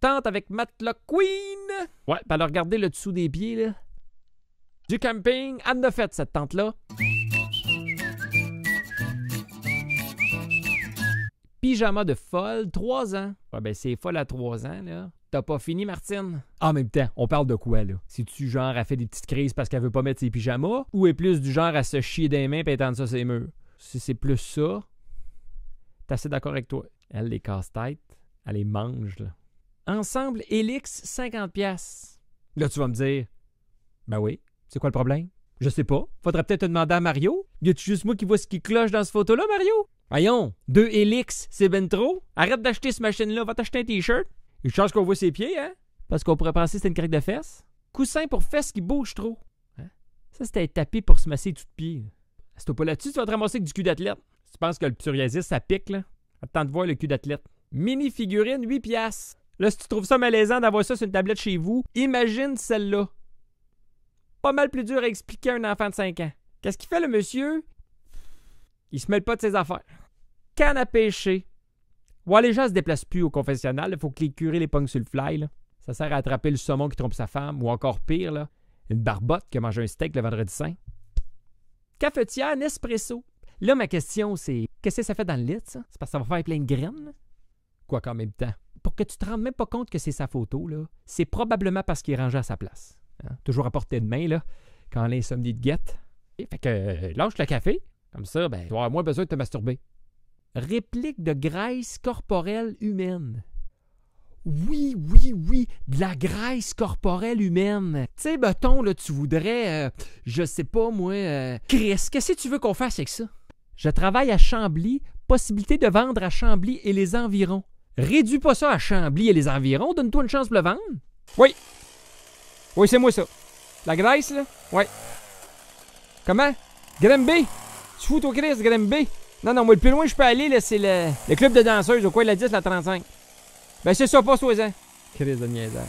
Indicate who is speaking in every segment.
Speaker 1: tente avec Matlock Queen. Ouais, puis elle a le dessous des pieds, là. Du camping, elle a fait cette tente-là. Pyjama de folle, 3 ans. Ouais, ben c'est folle à 3 ans, là. T'as pas fini, Martine? Ah, en même temps, on parle de quoi, là? Si tu genre à fait des petites crises parce qu'elle veut pas mettre ses pyjamas? Ou est plus du genre à se chier des mains et étendre ça ses murs? Si c'est plus ça, t'es assez d'accord avec toi. Elle les casse-tête, elle les mange, là. Ensemble, Elix, 50$. Là, tu vas me dire, ben oui, c'est quoi le problème? Je sais pas. Faudrait peut-être te demander à Mario. Y a-tu juste moi qui vois ce qui cloche dans ce photo-là, Mario? Voyons, deux Elix, c'est ben trop. Arrête d'acheter ce machine-là, va t'acheter un T-shirt. Il chance qu'on voit ses pieds, hein? Parce qu'on pourrait penser que c'est une craque de fesses. Coussin pour fesses qui bouge trop. Hein? Ça, c'était tapé pour se masser tout de pied. Si pas là-dessus, tu vas te ramasser du cul d'athlète. tu penses que le psoriasis, ça pique, là? Attends de voir le cul d'athlète. Mini figurine, 8 piastres. Là, si tu trouves ça malaisant d'avoir ça sur une tablette chez vous, imagine celle-là. Pas mal plus dur à expliquer à un enfant de 5 ans. Qu'est-ce qu'il fait le monsieur? Il se mêle pas de ses affaires. Canne à pêcher. Ouais, les gens se déplacent plus au confessionnal. Il faut que les curés les pognent sur le fly. Là. Ça sert à attraper le saumon qui trompe sa femme, ou encore pire, là, une barbotte qui a mangé un steak le vendredi saint. Cafetière Nespresso. Là, ma question, c'est qu'est-ce que ça fait dans le lit, ça? C'est parce que ça va faire plein de graines? Quoi qu'en même temps, pour que tu te rendes même pas compte que c'est sa photo, là, c'est probablement parce qu'il est rangé à sa place. Hein. Toujours à portée de main, là, quand l'insomnie te guette. Et fait que euh, lâche le café, comme ça, ben, tu auras moins besoin de te masturber. Réplique de graisse corporelle humaine. Oui, oui, oui, de la graisse corporelle humaine. Tu sais, là, tu voudrais, euh, je sais pas, moi, euh, Chris, qu'est-ce que tu veux qu'on fasse avec ça? Je travaille à Chambly, possibilité de vendre à Chambly et les environs. Réduis pas ça à Chambly et les environs. Donne-toi une chance de le vendre. Oui. Oui, c'est moi ça. La Grèce, là? Oui. Comment? Grimby? Tu fous toi, Chris, Grimby? Non, non, moi, le plus loin je peux aller, là, c'est le... club de danseuses au coin de la 10, la 35. Ben, c'est ça, pas soi en Chris de niaiseur.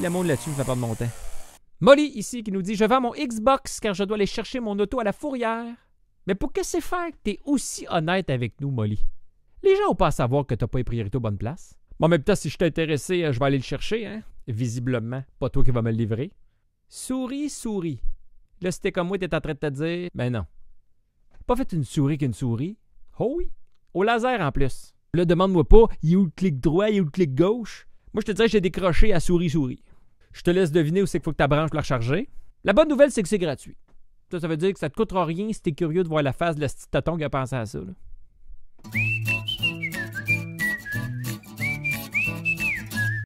Speaker 1: Le monde là-dessus me fait de mon temps. Molly, ici, qui nous dit Je vends mon Xbox car je dois aller chercher mon auto à la fourrière. Mais pour que c'est faire que t'es aussi honnête avec nous, Molly? Les gens n'ont pas à savoir que tu n'as pas les priorités aux bonnes places. Bon, mais putain, si je t'ai intéressé, euh, je vais aller le chercher, hein? Visiblement, pas toi qui vas me le livrer. Souris, souris. Là, si comme moi, t'es en train de te dire, ben non. Pas fait une souris qu'une souris. Oh oui. Au laser en plus. Là, demande-moi pas, il a où le clic droit, il a où le clic gauche. Moi, je te dirais, j'ai décroché à souris-souris. Je te laisse deviner où c'est qu'il faut que ta branche pour la recharger. La bonne nouvelle, c'est que c'est gratuit. Ça, ça veut dire que ça te coûtera rien si t'es curieux de voir la face de la petite qui a pensé à ça.